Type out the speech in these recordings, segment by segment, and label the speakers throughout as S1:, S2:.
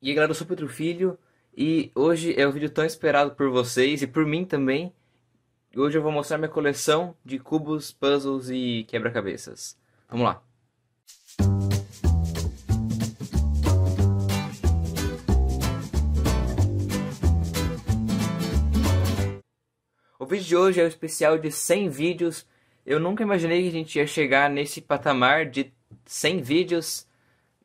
S1: E aí galera, eu sou Pedro Filho e hoje é o um vídeo tão esperado por vocês e por mim também. Hoje eu vou mostrar minha coleção de cubos, puzzles e quebra-cabeças. Vamos lá! O vídeo de hoje é um especial de 100 vídeos. Eu nunca imaginei que a gente ia chegar nesse patamar de 100 vídeos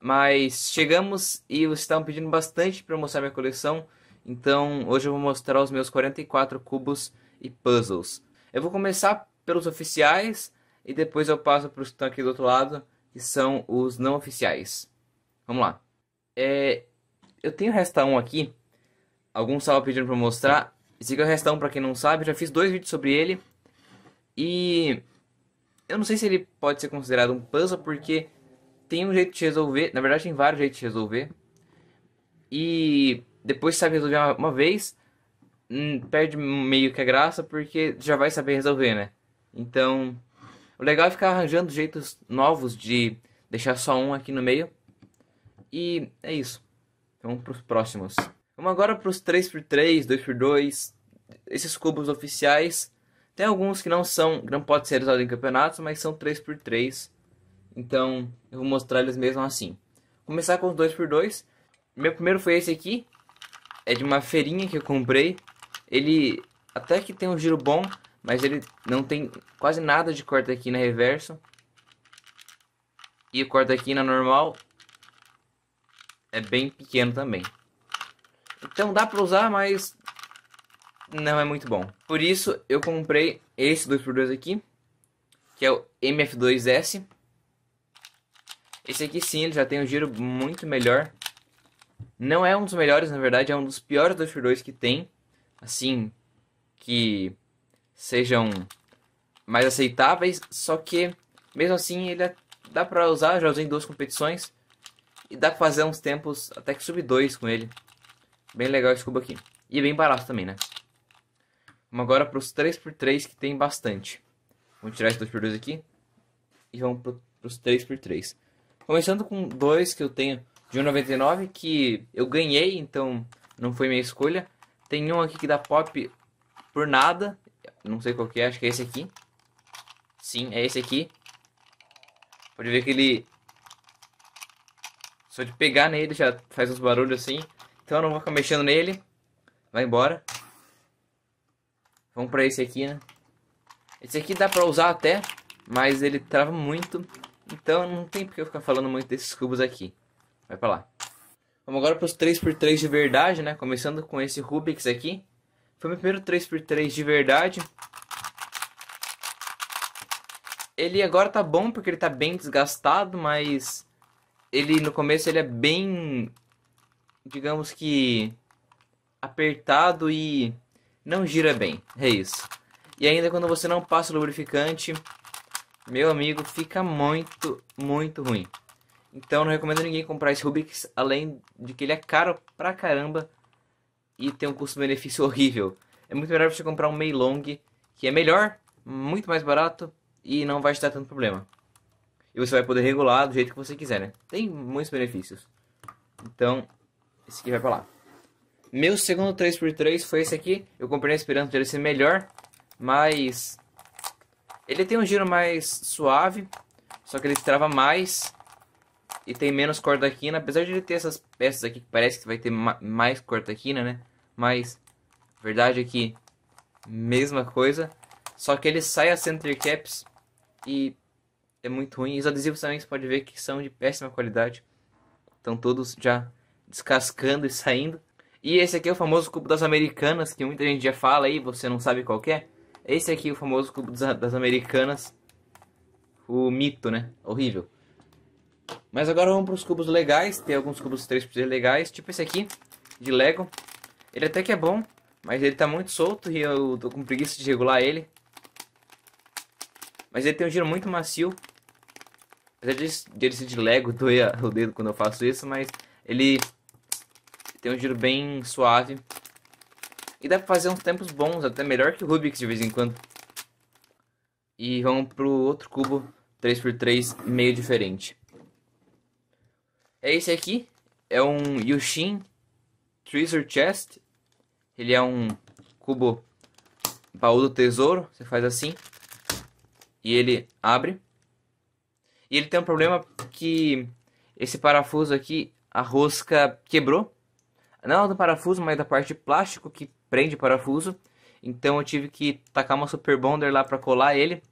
S1: mas chegamos e vocês estavam pedindo bastante para mostrar minha coleção, então hoje eu vou mostrar os meus 44 cubos e puzzles. Eu vou começar pelos oficiais e depois eu passo para os que estão aqui do outro lado, que são os não oficiais. Vamos lá. É, eu tenho resta um aqui, alguns estavam pedindo para mostrar. Esse aqui é o resta um para quem não sabe, já fiz dois vídeos sobre ele. E eu não sei se ele pode ser considerado um puzzle porque tem um jeito de resolver, na verdade tem vários jeitos de resolver. E depois que sabe resolver uma, uma vez, hum, perde meio que a graça porque já vai saber resolver, né? Então, o legal é ficar arranjando jeitos novos de deixar só um aqui no meio. E é isso. Vamos para os próximos. Vamos agora para os 3x3, 2x2, esses cubos oficiais. Tem alguns que não são, não pode ser usado em campeonatos, mas são 3x3 então, eu vou mostrar eles mesmo assim. Vou começar com os 2x2. Meu primeiro foi esse aqui. É de uma feirinha que eu comprei. Ele até que tem um giro bom, mas ele não tem quase nada de corta aqui na reverso. E o corta aqui na normal é bem pequeno também. Então dá para usar, mas não é muito bom. Por isso eu comprei esse 2x2 aqui, que é o MF2S. Esse aqui sim, ele já tem um giro muito melhor. Não é um dos melhores, na verdade, é um dos piores Dust 2 que tem. Assim, que sejam mais aceitáveis, só que mesmo assim ele é... dá pra usar, já usei em duas competições. E dá pra fazer uns tempos até que sub 2 com ele. Bem legal esse cubo aqui. E é bem barato também, né? Vamos agora pros 3x3 que tem bastante. Vamos tirar esse 2x2 aqui. E vamos para os 3x3. Começando com dois que eu tenho de 1,99 que eu ganhei, então não foi minha escolha. Tem um aqui que dá pop por nada, não sei qual que é, acho que é esse aqui. Sim, é esse aqui. Pode ver que ele. Só de pegar nele já faz uns barulhos assim. Então eu não vou ficar mexendo nele. Vai embora. Vamos pra esse aqui, né? Esse aqui dá pra usar até, mas ele trava muito. Então não tem porque eu ficar falando muito desses cubos aqui. Vai pra lá. Vamos agora para os 3x3 de verdade, né? Começando com esse Rubik's aqui. Foi meu primeiro 3x3 de verdade. Ele agora tá bom porque ele tá bem desgastado, mas... Ele, no começo, ele é bem... Digamos que... Apertado e... Não gira bem. É isso. E ainda quando você não passa o lubrificante, meu amigo, fica muito, muito ruim. Então não recomendo ninguém comprar esse Rubik's, além de que ele é caro pra caramba e tem um custo-benefício horrível. É muito melhor você comprar um Meilong, que é melhor, muito mais barato e não vai te dar tanto problema. E você vai poder regular do jeito que você quiser, né? Tem muitos benefícios. Então, esse aqui vai pra lá. Meu segundo 3x3 foi esse aqui. Eu comprei esperando ele ser melhor, mas ele tem um giro mais suave, só que ele trava mais e tem menos cordaquina. Apesar de ele ter essas peças aqui que parece que vai ter ma mais cordaquina, né? Mas, verdade é que mesma coisa. Só que ele sai a center caps e é muito ruim. E os adesivos também você pode ver que são de péssima qualidade. Estão todos já descascando e saindo. E esse aqui é o famoso cubo das americanas, que muita gente já fala aí, você não sabe qual é. Esse aqui, o famoso cubo das americanas. O mito, né? Horrível. Mas agora vamos para os cubos legais. Tem alguns cubos 3x3 legais. Tipo esse aqui, de Lego. Ele até que é bom, mas ele tá muito solto e eu tô com preguiça de regular ele. Mas ele tem um giro muito macio. Apesar de ele ser de Lego, doer o dedo quando eu faço isso, mas ele tem um giro bem suave. E dá pra fazer uns tempos bons, até melhor que o Rubik's de vez em quando. E vamos pro outro cubo 3x3 meio diferente. É esse aqui. É um Yushin Treasure Chest. Ele é um cubo baú do tesouro. Você faz assim. E ele abre. E ele tem um problema que esse parafuso aqui, a rosca quebrou. Não é do parafuso, mas é da parte de plástico que prende o parafuso. Então eu tive que tacar uma Super Bonder lá para colar ele.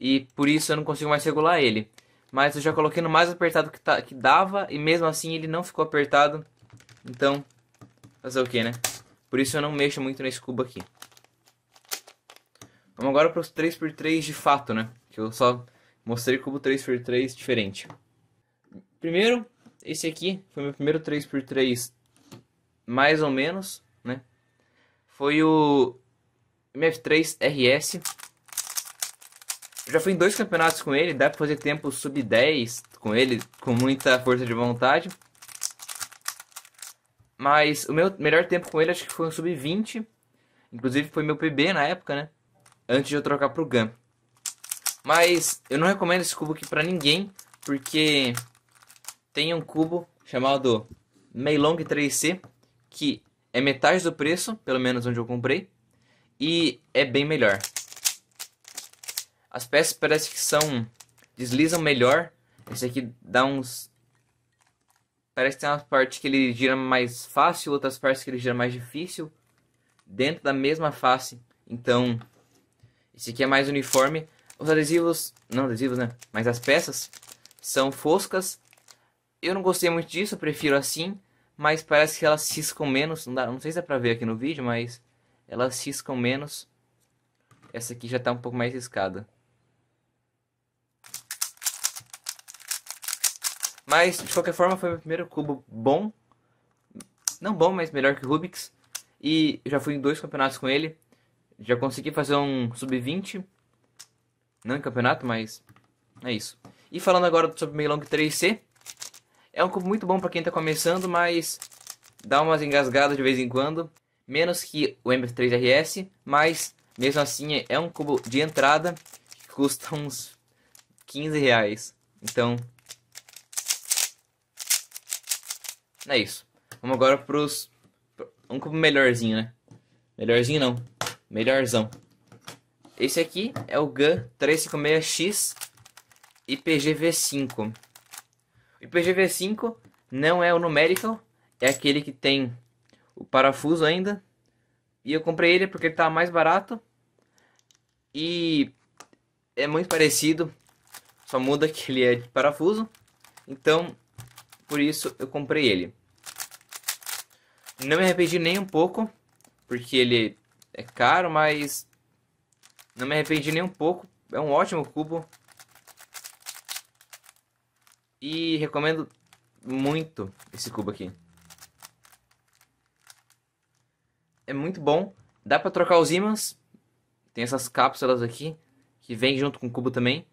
S1: E por isso eu não consigo mais regular ele. Mas eu já coloquei no mais apertado que, tá, que dava. E mesmo assim ele não ficou apertado. Então, fazer o que, né? Por isso eu não mexo muito nesse cubo aqui. Vamos agora para os 3x3 de fato, né? Que eu só mostrei cubo 3x3 diferente. Primeiro, esse aqui foi meu primeiro 3x3 mais ou menos, né? foi o MF3RS. Eu já fui em dois campeonatos com ele, dá pra fazer tempo sub-10 com ele, com muita força de vontade. Mas o meu melhor tempo com ele acho que foi um sub-20. Inclusive foi meu PB na época, né? Antes de eu trocar pro GAN. Mas eu não recomendo esse cubo aqui pra ninguém, porque tem um cubo chamado Meilong 3C, que é metade do preço, pelo menos onde eu comprei, e é bem melhor. As peças parece que são deslizam melhor. Esse aqui dá uns parece que tem uma parte que ele gira mais fácil, outras partes que ele gira mais difícil dentro da mesma face. Então, esse aqui é mais uniforme. Os adesivos, não adesivos, né? Mas as peças são foscas. Eu não gostei muito disso, prefiro assim mas parece que elas ciscam menos. Não, dá, não sei se dá pra ver aqui no vídeo, mas elas ciscam menos. Essa aqui já tá um pouco mais riscada. Mas, de qualquer forma, foi meu primeiro cubo bom. Não bom, mas melhor que o Rubik's. E já fui em dois campeonatos com ele. Já consegui fazer um sub-20. Não em campeonato, mas é isso. E falando agora sobre o Meilong 3C, é um cubo muito bom para quem está começando, mas dá umas engasgadas de vez em quando. Menos que o M3RS, mas mesmo assim é um cubo de entrada que custa uns 15 reais. Então, é isso. Vamos agora pros. Um cubo melhorzinho, né? Melhorzinho não. Melhorzão. Esse aqui é o GAN 356X IPGV5 o IPGV5 não é o numerical, é aquele que tem o parafuso ainda. E eu comprei ele porque ele tá mais barato. E é muito parecido, só muda que ele é de parafuso. Então, por isso eu comprei ele. Não me arrependi nem um pouco, porque ele é caro, mas não me arrependi nem um pouco. É um ótimo cubo, e recomendo muito esse cubo aqui. É muito bom. Dá pra trocar os ímãs. Tem essas cápsulas aqui, que vem junto com o cubo também.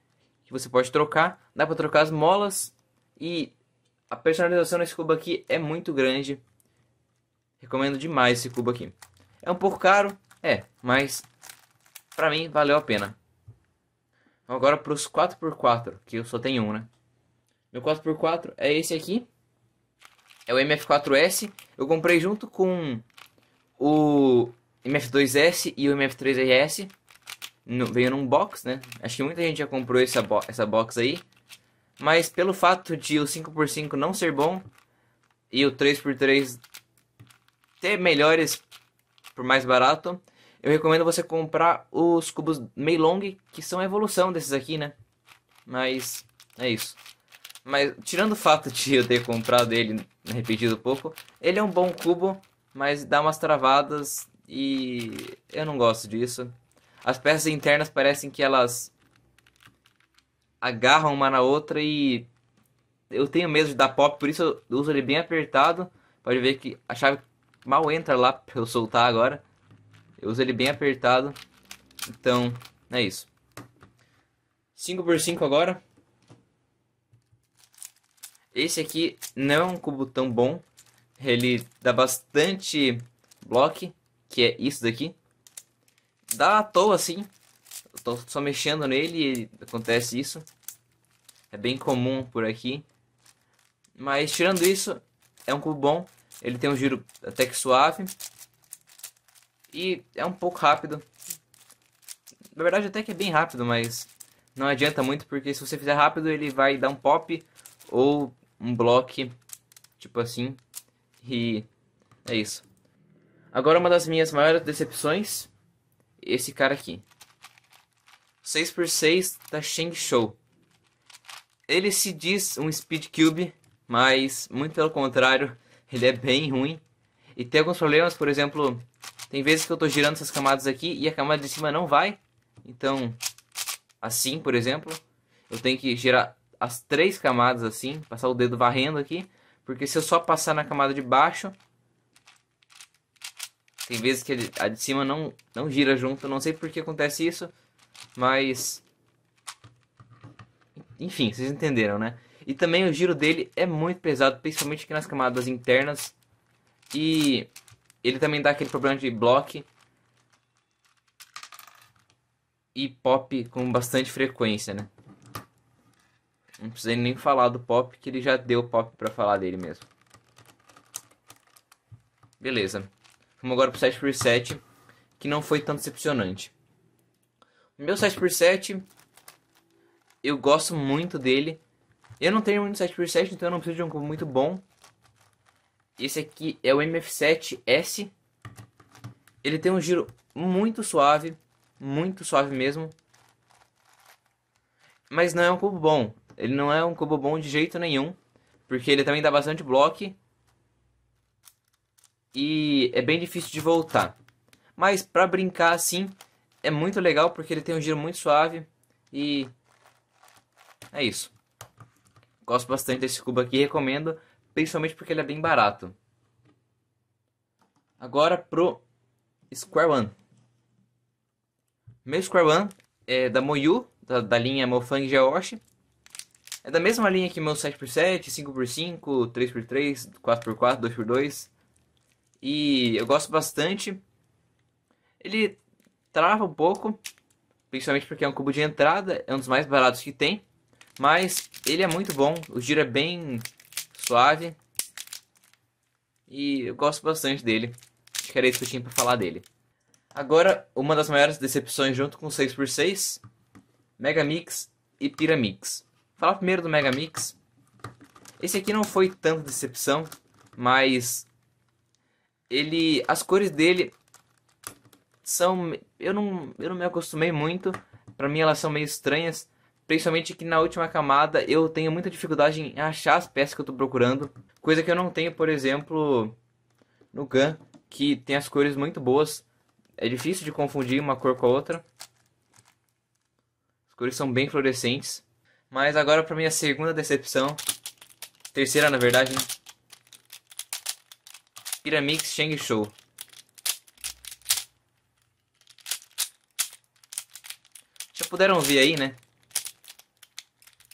S1: Que você pode trocar. Dá pra trocar as molas. E a personalização nesse cubo aqui é muito grande. Recomendo demais esse cubo aqui. É um pouco caro, é, mas pra mim valeu a pena. Então agora pros 4x4, que eu só tenho um, né? Meu 4x4 é esse aqui. É o MF4S. Eu comprei junto com o MF2S e o MF3RS. No, veio num box, né? Acho que muita gente já comprou essa, bo essa box aí. Mas pelo fato de o 5x5 não ser bom e o 3x3 ter melhores por mais barato, eu recomendo você comprar os cubos Meilong, que são a evolução desses aqui, né? Mas é isso. Mas tirando o fato de eu ter comprado ele repetido pouco, ele é um bom cubo, mas dá umas travadas e eu não gosto disso. As peças internas parecem que elas agarram uma na outra e eu tenho medo de dar pop, por isso eu uso ele bem apertado. Pode ver que a chave mal entra lá pra eu soltar agora. Eu uso ele bem apertado. Então, é isso. 5x5 agora. Esse aqui não é um cubo tão bom. Ele dá bastante bloco, que é isso daqui. Dá à toa, assim. estou tô só mexendo nele e acontece isso. É bem comum por aqui. Mas tirando isso, é um cubo bom. Ele tem um giro até que suave. E é um pouco rápido. Na verdade até que é bem rápido, mas não adianta muito porque se você fizer rápido ele vai dar um pop ou um bloco, tipo assim. E é isso. Agora uma das minhas maiores decepções, esse cara aqui. 6x6 da Sheng Show. Ele se diz um Speed Cube, mas muito pelo contrário, ele é bem ruim. E tem alguns problemas, por exemplo, tem vezes que eu estou girando essas camadas aqui e a camada de cima não vai. Então, assim, por exemplo, eu tenho que girar as três camadas assim, passar o dedo varrendo aqui, porque se eu só passar na camada de baixo, tem vezes que a de cima não, não gira junto, não sei por que acontece isso, mas. Enfim, vocês entenderam, né? E também o giro dele é muito pesado, principalmente aqui nas camadas internas. E ele também dá aquele problema de block e pop com bastante frequência, né? Não precisei nem falar do pop, que ele já deu pop pra falar dele mesmo. Beleza. Vamos agora pro 7x7, que não foi tão decepcionante. O meu 7x7, eu gosto muito dele. Eu não tenho muito 7x7, então eu não preciso de um combo muito bom. Esse aqui é o MF7S. Ele tem um giro muito suave, muito suave mesmo. Mas não é um combo bom. Ele não é um cubo bom de jeito nenhum. Porque ele também dá bastante bloco. E é bem difícil de voltar. Mas pra brincar assim, é muito legal porque ele tem um giro muito suave. E é isso. Gosto bastante desse cubo aqui, recomendo. Principalmente porque ele é bem barato. Agora pro Square One. Meu Square One é da Moyu, da, da linha Mofang Geoshi. É da mesma linha que meu 7x7, 5x5, 3x3, 4x4, 2x2. E eu gosto bastante. Ele trava um pouco, principalmente porque é um cubo de entrada, é um dos mais baratos que tem. Mas ele é muito bom, o giro é bem suave. E eu gosto bastante dele. Acho que era isso que eu tinha pra falar dele. Agora, uma das maiores decepções junto com 6x6, Megamix e Pyramix. Falar primeiro do Megamix. Esse aqui não foi tanta decepção, mas ele as cores dele são eu não eu não me acostumei muito, para mim elas são meio estranhas, principalmente que na última camada eu tenho muita dificuldade em achar as peças que eu tô procurando, coisa que eu não tenho, por exemplo, no Gun, que tem as cores muito boas. É difícil de confundir uma cor com a outra. As cores são bem fluorescentes. Mas agora pra minha segunda decepção. Terceira, na verdade, né? Piramix Shang Show. Já puderam ver aí, né?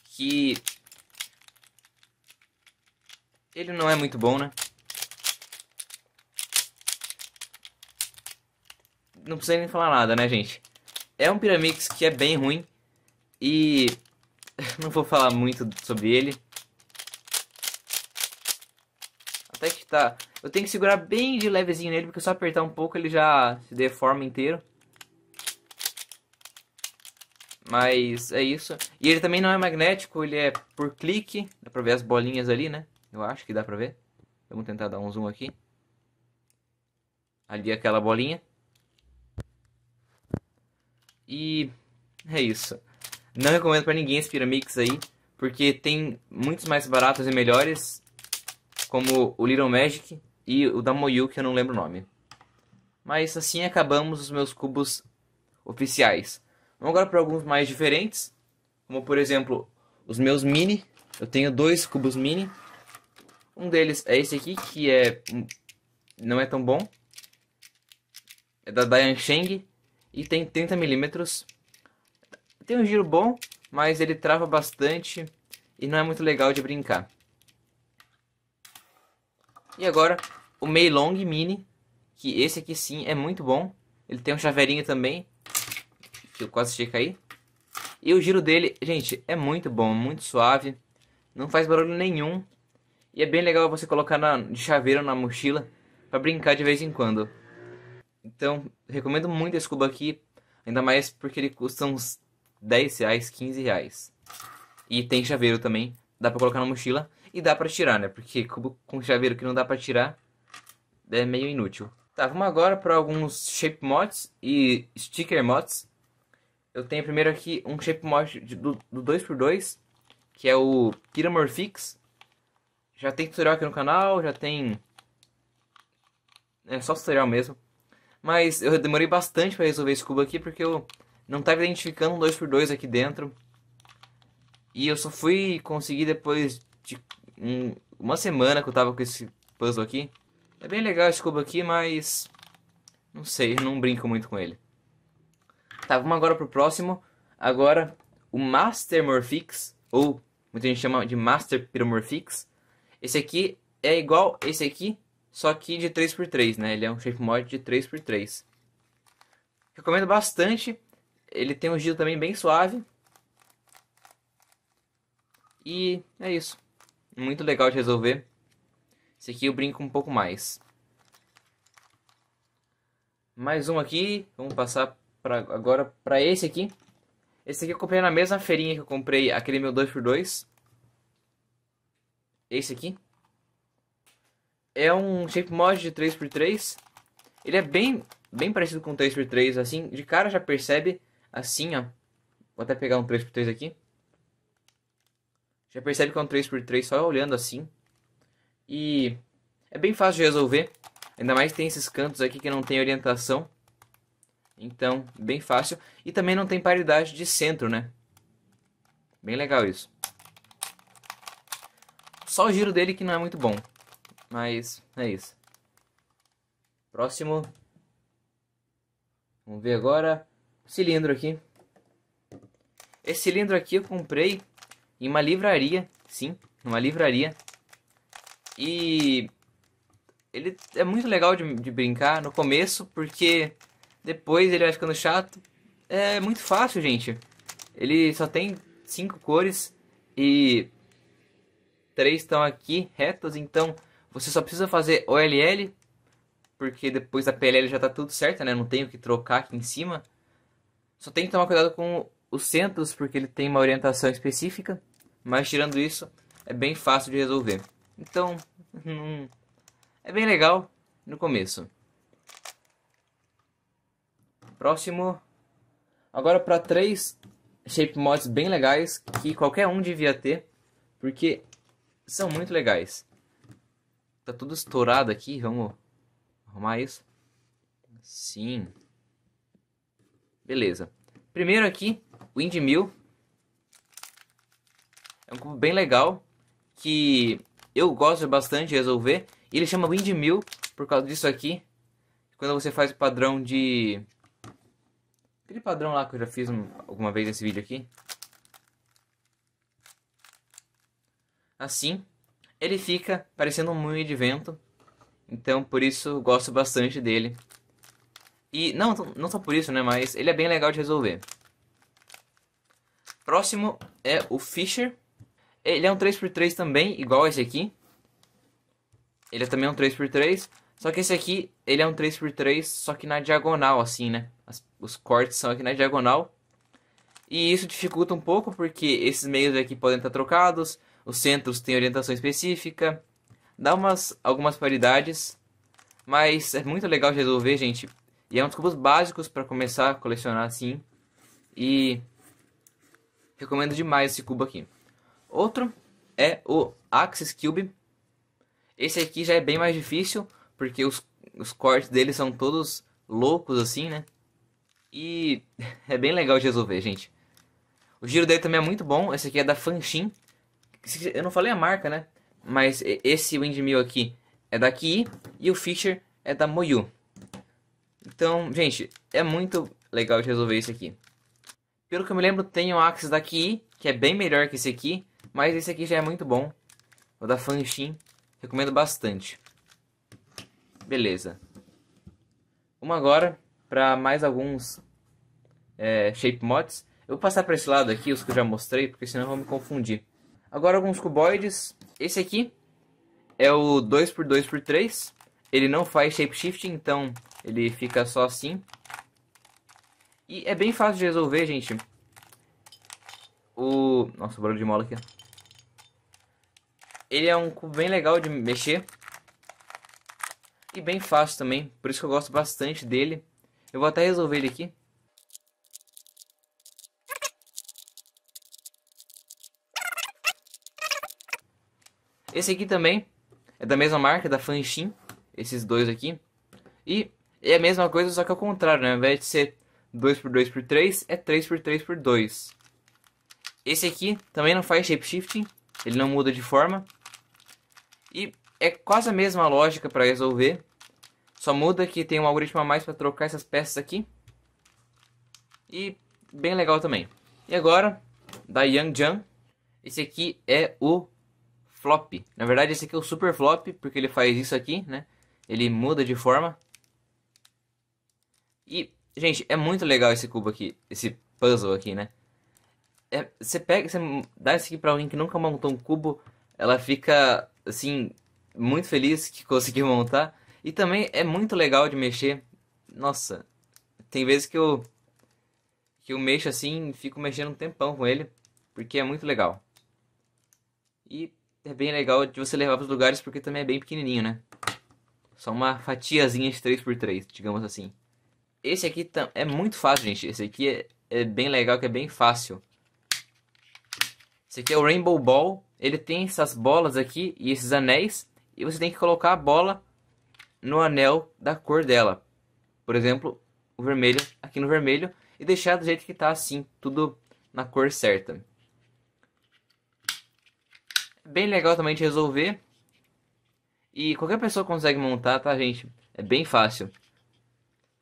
S1: Que... Ele não é muito bom, né? Não precisa nem falar nada, né, gente? É um Piramix que é bem ruim. E não vou falar muito sobre ele. Até que tá... Eu tenho que segurar bem de levezinho nele, porque se eu apertar um pouco ele já se deforma inteiro. Mas é isso. E ele também não é magnético, ele é por clique. Dá pra ver as bolinhas ali, né? Eu acho que dá pra ver. Vamos tentar dar um zoom aqui. Ali é aquela bolinha. E é isso. Não recomendo para ninguém esse Pyramix aí, porque tem muitos mais baratos e melhores, como o Little Magic e o da Moyu, que eu não lembro o nome. Mas assim acabamos os meus cubos oficiais. Vamos agora para alguns mais diferentes, como por exemplo os meus mini. Eu tenho dois cubos mini. Um deles é esse aqui, que é hum, não é tão bom. É da Sheng e tem 30 milímetros. Tem um giro bom, mas ele trava bastante e não é muito legal de brincar. E agora, o Meilong Mini, que esse aqui sim é muito bom. Ele tem um chaveirinho também, que eu quase achei cair. E o giro dele, gente, é muito bom, muito suave. Não faz barulho nenhum. E é bem legal você colocar na, de chaveiro na mochila para brincar de vez em quando. Então, recomendo muito esse cubo aqui. Ainda mais porque ele custa uns 10 reais, 15 reais. E tem chaveiro também, dá pra colocar na mochila e dá pra tirar, né? Porque cubo com chaveiro que não dá pra tirar é meio inútil. Tá, vamos agora para alguns shape mods e sticker mods. Eu tenho primeiro aqui um shape mod do, 2x2, que é o Kiramorphix. Já tem tutorial aqui no canal, já tem... É só tutorial mesmo. Mas eu demorei bastante para resolver esse cubo aqui, porque eu não está identificando um 2x2 aqui dentro. E eu só fui conseguir depois de um, uma semana que eu tava com esse puzzle aqui. É bem legal esse cubo aqui, mas... Não sei, não brinco muito com ele. Tá, vamos agora pro próximo. Agora, o Master Morphix, ou muita gente chama de Master Pyromorphix. Esse aqui é igual esse aqui, só que de 3x3, né? Ele é um shape mod de 3x3. Recomendo bastante. Ele tem um giro também bem suave. E é isso. Muito legal de resolver. Esse aqui eu brinco um pouco mais. Mais um aqui. Vamos passar pra, agora para esse aqui. Esse aqui eu comprei na mesma feirinha que eu comprei aquele meu 2x2. Esse aqui. É um shape mod de 3x3. Ele é bem, bem parecido com 3x3, assim. De cara já percebe Assim, ó. Vou até pegar um 3x3 aqui. Já percebe que é um 3x3 só olhando assim. E é bem fácil de resolver. Ainda mais tem esses cantos aqui que não tem orientação. Então, bem fácil. E também não tem paridade de centro, né? Bem legal isso. Só o giro dele que não é muito bom. Mas é isso. Próximo. Vamos ver agora cilindro aqui. Esse cilindro aqui eu comprei em uma livraria, sim, numa livraria. E ele é muito legal de, de brincar no começo, porque depois ele vai ficando chato. É muito fácil, gente. Ele só tem cinco cores e três estão aqui retas, então você só precisa fazer OLL, porque depois da PLL já está tudo certo, né? Não tem o que trocar aqui em cima. Só tem que tomar cuidado com os centros, porque ele tem uma orientação específica. Mas tirando isso, é bem fácil de resolver. Então, é bem legal no começo. Próximo. Agora para três shape mods bem legais que qualquer um devia ter, porque são muito legais. Tá tudo estourado aqui, vamos arrumar isso. Sim. Beleza. Primeiro aqui, Windmill. É um cubo bem legal. Que eu gosto bastante de resolver. E ele chama Windmill por causa disso aqui. Quando você faz o padrão de... Aquele padrão lá que eu já fiz alguma vez nesse vídeo aqui. Assim, ele fica parecendo um moinho de vento. Então, por isso, gosto bastante dele. E não, não só por isso, né? Mas ele é bem legal de resolver. Próximo é o Fisher. Ele é um 3x3 também, igual esse aqui. Ele é também um 3x3. Só que esse aqui, ele é um 3x3, só que na diagonal, assim, né? As, os cortes são aqui na diagonal. E isso dificulta um pouco, porque esses meios aqui podem estar trocados. Os centros têm orientação específica. Dá umas, algumas paridades. Mas é muito legal de resolver, gente. E é um dos cubos básicos para começar a colecionar assim. E recomendo demais esse cubo aqui. Outro é o Axis Cube. Esse aqui já é bem mais difícil, porque os, os cortes dele são todos loucos assim, né? E é bem legal de resolver, gente. O giro dele também é muito bom. Esse aqui é da Fanshin. Eu não falei a marca, né? Mas esse windmill aqui é da Ki e o Fischer é da Moyu. Então, gente, é muito legal de resolver isso aqui. Pelo que eu me lembro, tem um Axis daqui, que é bem melhor que esse aqui, mas esse aqui já é muito bom. O da Fanshin, recomendo bastante. Beleza. Vamos agora para mais alguns é, shape mods. Eu vou passar para esse lado aqui, os que eu já mostrei, porque senão eu vou me confundir. Agora alguns cuboides. Esse aqui é o 2x2x3. Ele não faz shape shifting, então ele fica só assim. E é bem fácil de resolver, gente. O... Nossa, barulho de mola aqui. Ele é um cubo bem legal de mexer. E bem fácil também. Por isso que eu gosto bastante dele. Eu vou até resolver ele aqui. Esse aqui também é da mesma marca, da Fanshin. Esses dois aqui. E é a mesma coisa, só que ao contrário, né? Ao invés de ser 2 por 2 por 3, é 3 por 3 por 2. Esse aqui também não faz shapeshifting, ele não muda de forma. E é quase a mesma lógica para resolver, só muda que tem um algoritmo a mais para trocar essas peças aqui. E bem legal também. E agora, da Jian esse aqui é o flop. Na verdade, esse aqui é o super flop, porque ele faz isso aqui, né? Ele muda de forma. E, gente, é muito legal esse cubo aqui, esse puzzle aqui, né? É, você pega, você dá isso aqui pra alguém que nunca montou um cubo, ela fica, assim, muito feliz que conseguiu montar. E também é muito legal de mexer. Nossa, tem vezes que eu que eu mexo assim, fico mexendo um tempão com ele, porque é muito legal. E é bem legal de você levar para os lugares porque também é bem pequenininho, né? Só uma fatiazinha de 3x3, digamos assim. Esse aqui é muito fácil, gente. Esse aqui é, é bem legal, que é bem fácil. Esse aqui é o Rainbow Ball. Ele tem essas bolas aqui e esses anéis. E você tem que colocar a bola no anel da cor dela. Por exemplo, o vermelho aqui no vermelho. E deixar do jeito que tá assim, tudo na cor certa. É bem legal também de resolver. E qualquer pessoa consegue montar, tá, gente? É bem fácil.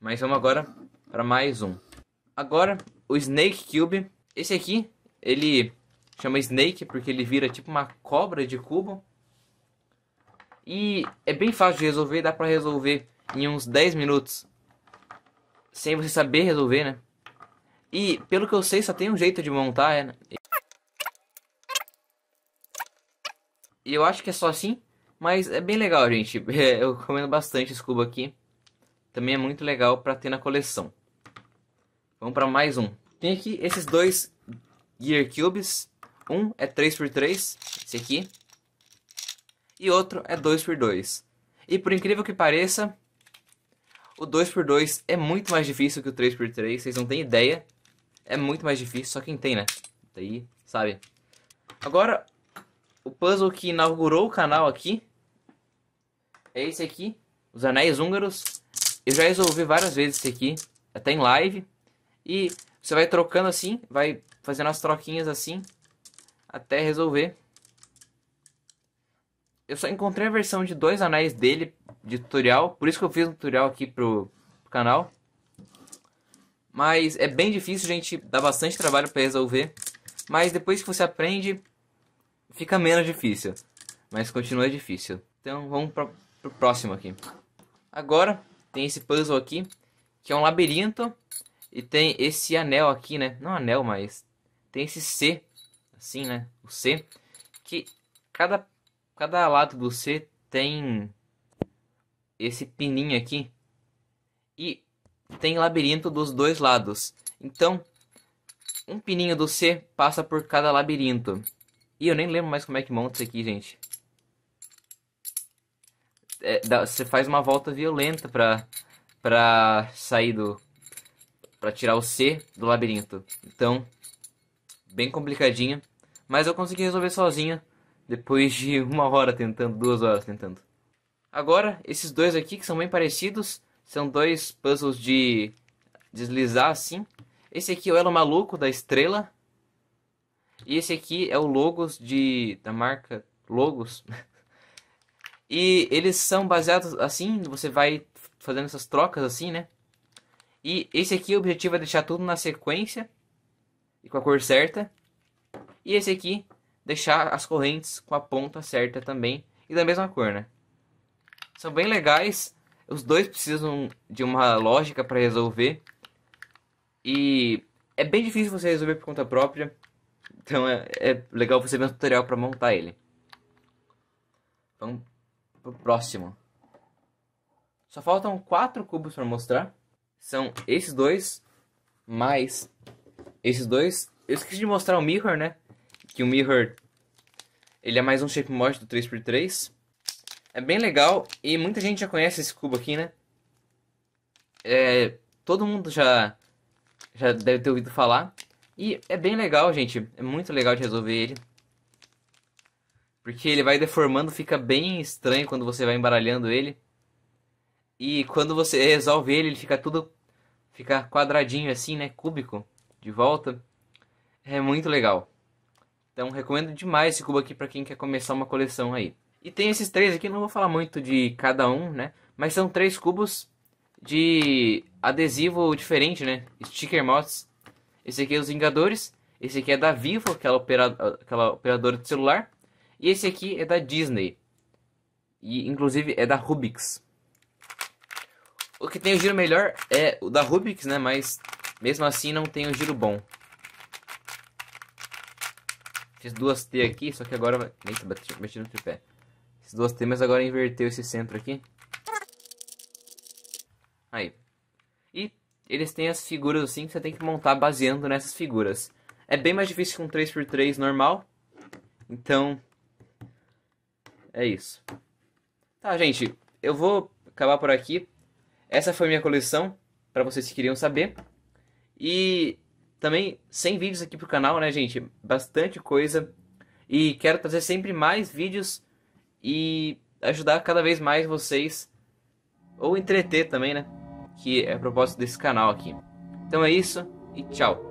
S1: Mas vamos agora para mais um. Agora, o Snake Cube. Esse aqui, ele chama Snake porque ele vira tipo uma cobra de cubo. E é bem fácil de resolver, dá pra resolver em uns 10 minutos. Sem você saber resolver, né? E pelo que eu sei, só tem um jeito de montar. É... Né? E eu acho que é só assim. Mas é bem legal, gente. eu comendo bastante esse cubo aqui também é muito legal para ter na coleção. Vamos para mais um. Tem aqui esses dois Gear Cubes. Um é 3x3, esse aqui. E outro é 2x2. E por incrível que pareça, o 2x2 é muito mais difícil que o 3x3, vocês não têm ideia. É muito mais difícil, só quem tem, né? Daí, sabe? Agora, o puzzle que inaugurou o canal aqui é esse aqui, os Anéis Húngaros. Eu já resolvi várias vezes isso aqui, até em live. E você vai trocando assim, vai fazendo as troquinhas assim, até resolver. Eu só encontrei a versão de dois anéis dele, de tutorial. Por isso que eu fiz um tutorial aqui pro, pro canal. Mas é bem difícil, gente. Dá bastante trabalho para resolver. Mas depois que você aprende, fica menos difícil. Mas continua difícil. Então vamos pro próximo aqui. Agora tem esse puzzle aqui, que é um labirinto. E tem esse anel aqui, né? Não anel, mas tem esse C, assim, né? O C, que cada, cada lado do C tem esse pininho aqui. E tem labirinto dos dois lados. Então, um pininho do C passa por cada labirinto. E eu nem lembro mais como é que monta isso aqui, gente é, dá, você faz uma volta violenta pra, pra sair do. pra tirar o C do labirinto. Então, bem complicadinha. Mas eu consegui resolver sozinha, depois de uma hora tentando, duas horas tentando. Agora, esses dois aqui, que são bem parecidos, são dois puzzles de deslizar assim. Esse aqui é o Elo Maluco da Estrela. E esse aqui é o Logos de. da marca Logos. E eles são baseados assim, você vai fazendo essas trocas assim, né? E esse aqui o objetivo é deixar tudo na sequência e com a cor certa. E esse aqui deixar as correntes com a ponta certa também e da mesma cor, né? São bem legais. Os dois precisam de uma lógica para resolver. E é bem difícil você resolver por conta própria. Então é, é legal você ver um tutorial para montar ele. Vamos pro próximo. Só faltam quatro cubos para mostrar. São esses dois, mais esses dois. Eu esqueci de mostrar o Mirror, né? Que o Mirror, ele é mais um shape mod do 3x3. É bem legal e muita gente já conhece esse cubo aqui, né? É, todo mundo já, já deve ter ouvido falar. E é bem legal, gente. É muito legal de resolver ele. Porque ele vai deformando, fica bem estranho quando você vai embaralhando ele. E quando você resolve ele, ele fica tudo. Fica quadradinho assim, né? Cúbico. De volta. É muito legal. Então recomendo demais esse cubo aqui para quem quer começar uma coleção aí. E tem esses três aqui, não vou falar muito de cada um, né? Mas são três cubos de adesivo diferente, né? Sticker mods. Esse aqui é os Vingadores. Esse aqui é da Vivo, aquela, opera... aquela operadora de celular. E esse aqui é da Disney. E inclusive é da Rubik's. O que tem o giro melhor é o da Rubik's, né? Mas mesmo assim não tem o giro bom. Fiz duas T aqui, só que agora vai. Eita, bati, bati no tripé. Fiz duas T, mas agora inverteu esse centro aqui. Aí. E eles têm as figuras assim que você tem que montar baseando nessas figuras. É bem mais difícil que um 3x3 normal. Então, é isso. Tá, gente. Eu vou acabar por aqui. Essa foi minha coleção, para vocês que queriam saber. E também 100 vídeos aqui pro canal, né, gente? Bastante coisa. E quero trazer sempre mais vídeos e ajudar cada vez mais vocês. Ou entreter também, né? Que é a propósito desse canal aqui. Então é isso e tchau.